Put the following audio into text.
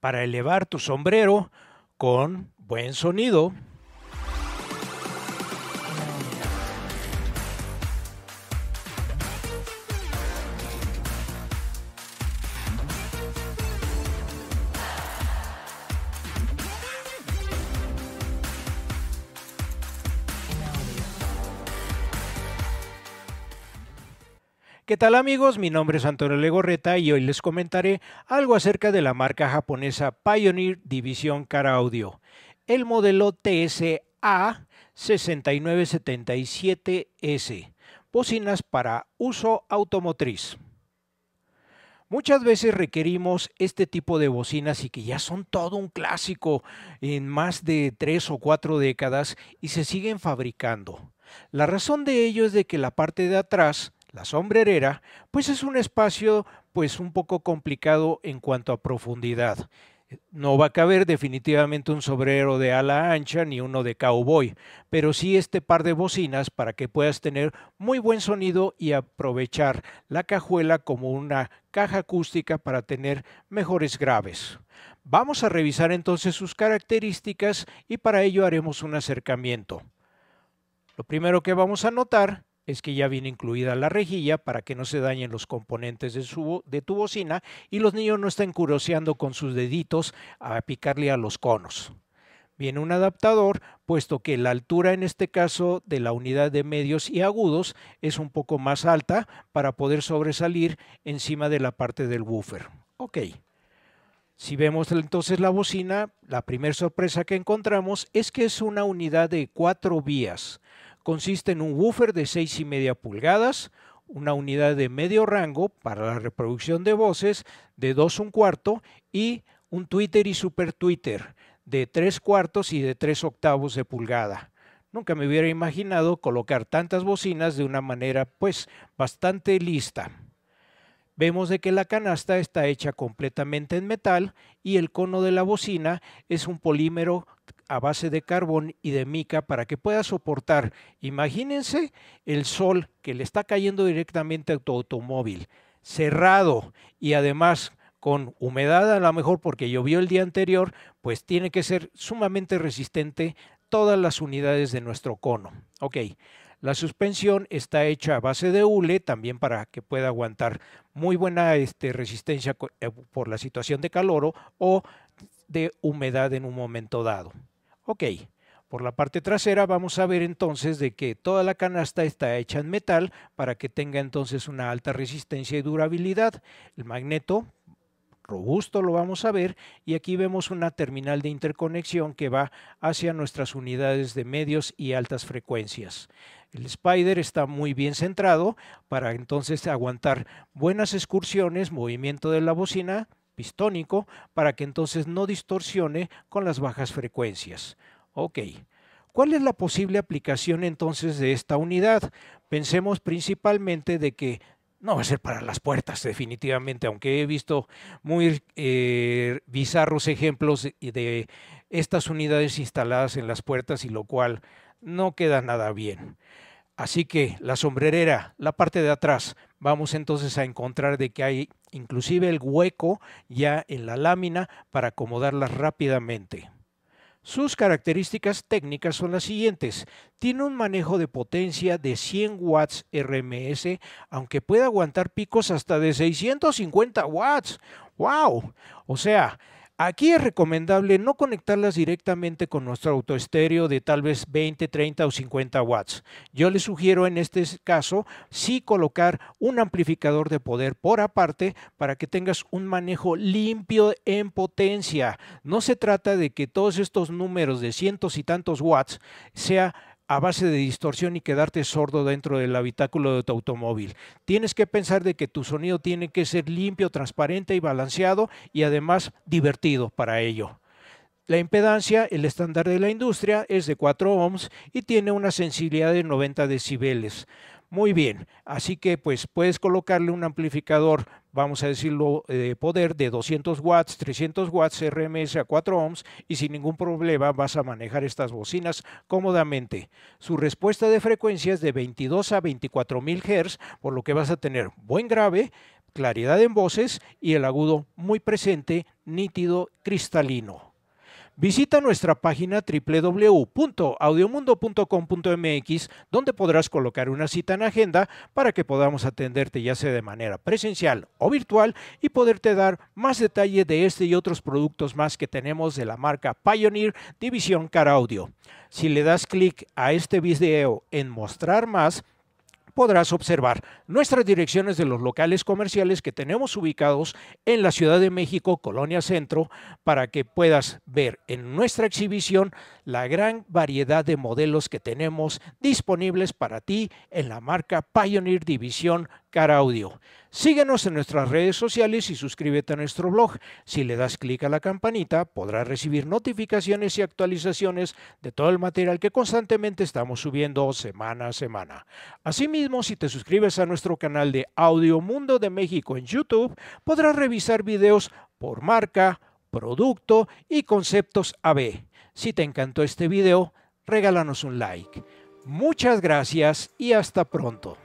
para elevar tu sombrero con buen sonido. ¿Qué tal amigos? Mi nombre es Antonio Legorreta y hoy les comentaré algo acerca de la marca japonesa Pioneer División Cara Audio. El modelo TSA 6977S, bocinas para uso automotriz. Muchas veces requerimos este tipo de bocinas y que ya son todo un clásico en más de tres o cuatro décadas y se siguen fabricando. La razón de ello es de que la parte de atrás la sombrerera, pues es un espacio pues un poco complicado en cuanto a profundidad. No va a caber definitivamente un sombrero de ala ancha ni uno de cowboy, pero sí este par de bocinas para que puedas tener muy buen sonido y aprovechar la cajuela como una caja acústica para tener mejores graves. Vamos a revisar entonces sus características y para ello haremos un acercamiento. Lo primero que vamos a notar es que ya viene incluida la rejilla para que no se dañen los componentes de, de tu bocina y los niños no estén curioseando con sus deditos a picarle a los conos. Viene un adaptador, puesto que la altura en este caso de la unidad de medios y agudos es un poco más alta para poder sobresalir encima de la parte del woofer. Ok. Si vemos entonces la bocina, la primera sorpresa que encontramos es que es una unidad de cuatro vías consiste en un woofer de y media pulgadas, una unidad de medio rango para la reproducción de voces de 2 un cuarto y un Twitter y Super Twitter de 3 cuartos y de 3 octavos de pulgada. Nunca me hubiera imaginado colocar tantas bocinas de una manera pues bastante lista. Vemos de que la canasta está hecha completamente en metal y el cono de la bocina es un polímero a base de carbón y de mica para que pueda soportar, imagínense, el sol que le está cayendo directamente a tu automóvil, cerrado y además con humedad a lo mejor porque llovió el día anterior, pues tiene que ser sumamente resistente todas las unidades de nuestro cono. Ok, la suspensión está hecha a base de hule, también para que pueda aguantar muy buena este, resistencia eh, por la situación de calor o de humedad en un momento dado. Ok, por la parte trasera vamos a ver entonces de que toda la canasta está hecha en metal para que tenga entonces una alta resistencia y durabilidad. El magneto robusto lo vamos a ver y aquí vemos una terminal de interconexión que va hacia nuestras unidades de medios y altas frecuencias. El Spider está muy bien centrado para entonces aguantar buenas excursiones, movimiento de la bocina, pistónico para que entonces no distorsione con las bajas frecuencias. Ok. ¿Cuál es la posible aplicación entonces de esta unidad? Pensemos principalmente de que no va a ser para las puertas definitivamente, aunque he visto muy eh, bizarros ejemplos de estas unidades instaladas en las puertas y lo cual no queda nada bien. Así que la sombrerera, la parte de atrás, vamos entonces a encontrar de que hay inclusive el hueco ya en la lámina para acomodarla rápidamente. Sus características técnicas son las siguientes. Tiene un manejo de potencia de 100 watts RMS, aunque puede aguantar picos hasta de 650 watts. ¡Wow! O sea, Aquí es recomendable no conectarlas directamente con nuestro autoestéreo de tal vez 20, 30 o 50 watts. Yo les sugiero en este caso sí colocar un amplificador de poder por aparte para que tengas un manejo limpio en potencia. No se trata de que todos estos números de cientos y tantos watts sea a base de distorsión y quedarte sordo dentro del habitáculo de tu automóvil. Tienes que pensar de que tu sonido tiene que ser limpio, transparente y balanceado y además divertido para ello. La impedancia, el estándar de la industria, es de 4 ohms y tiene una sensibilidad de 90 decibeles. Muy bien, así que pues puedes colocarle un amplificador, vamos a decirlo, de eh, poder de 200 watts, 300 watts, RMS a 4 ohms y sin ningún problema vas a manejar estas bocinas cómodamente. Su respuesta de frecuencia es de 22 a 24 mil Hz, por lo que vas a tener buen grave, claridad en voces y el agudo muy presente, nítido, cristalino. Visita nuestra página www.audiomundo.com.mx donde podrás colocar una cita en agenda para que podamos atenderte ya sea de manera presencial o virtual y poderte dar más detalle de este y otros productos más que tenemos de la marca Pioneer División Car Audio. Si le das clic a este video en mostrar más, podrás observar nuestras direcciones de los locales comerciales que tenemos ubicados en la Ciudad de México, Colonia Centro, para que puedas ver en nuestra exhibición la gran variedad de modelos que tenemos disponibles para ti en la marca Pioneer División Car Audio. Síguenos en nuestras redes sociales y suscríbete a nuestro blog. Si le das clic a la campanita, podrás recibir notificaciones y actualizaciones de todo el material que constantemente estamos subiendo semana a semana. Asimismo, si te suscribes a nuestro canal de Audio Mundo de México en YouTube, podrás revisar videos por marca, producto y conceptos AB. Si te encantó este video, regálanos un like. Muchas gracias y hasta pronto.